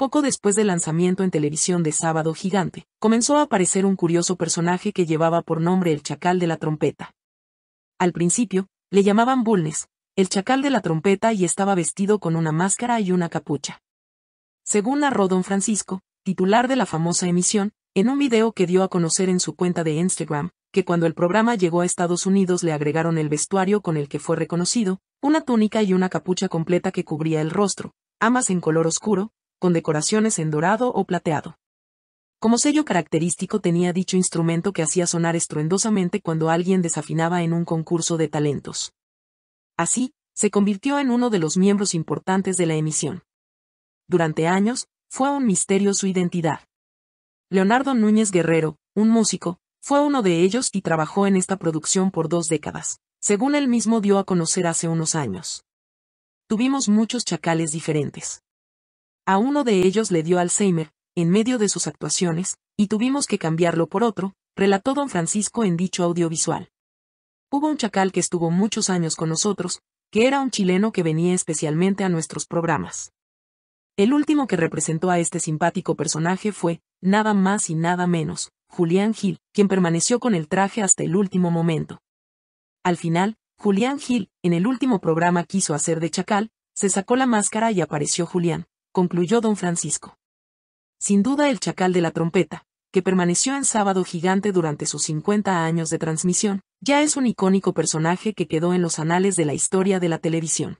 Poco después del lanzamiento en televisión de Sábado Gigante, comenzó a aparecer un curioso personaje que llevaba por nombre el Chacal de la Trompeta. Al principio, le llamaban Bulnes, el Chacal de la Trompeta y estaba vestido con una máscara y una capucha. Según narró don Francisco, titular de la famosa emisión, en un video que dio a conocer en su cuenta de Instagram, que cuando el programa llegó a Estados Unidos le agregaron el vestuario con el que fue reconocido, una túnica y una capucha completa que cubría el rostro, ambas en color oscuro, con decoraciones en dorado o plateado. Como sello característico tenía dicho instrumento que hacía sonar estruendosamente cuando alguien desafinaba en un concurso de talentos. Así, se convirtió en uno de los miembros importantes de la emisión. Durante años, fue un misterio su identidad. Leonardo Núñez Guerrero, un músico, fue uno de ellos y trabajó en esta producción por dos décadas, según él mismo dio a conocer hace unos años. Tuvimos muchos chacales diferentes. A uno de ellos le dio Alzheimer, en medio de sus actuaciones, y tuvimos que cambiarlo por otro, relató don Francisco en dicho audiovisual. Hubo un chacal que estuvo muchos años con nosotros, que era un chileno que venía especialmente a nuestros programas. El último que representó a este simpático personaje fue, nada más y nada menos, Julián Gil, quien permaneció con el traje hasta el último momento. Al final, Julián Gil, en el último programa quiso hacer de chacal, se sacó la máscara y apareció Julián, concluyó don Francisco. Sin duda el chacal de la trompeta, que permaneció en Sábado Gigante durante sus 50 años de transmisión, ya es un icónico personaje que quedó en los anales de la historia de la televisión.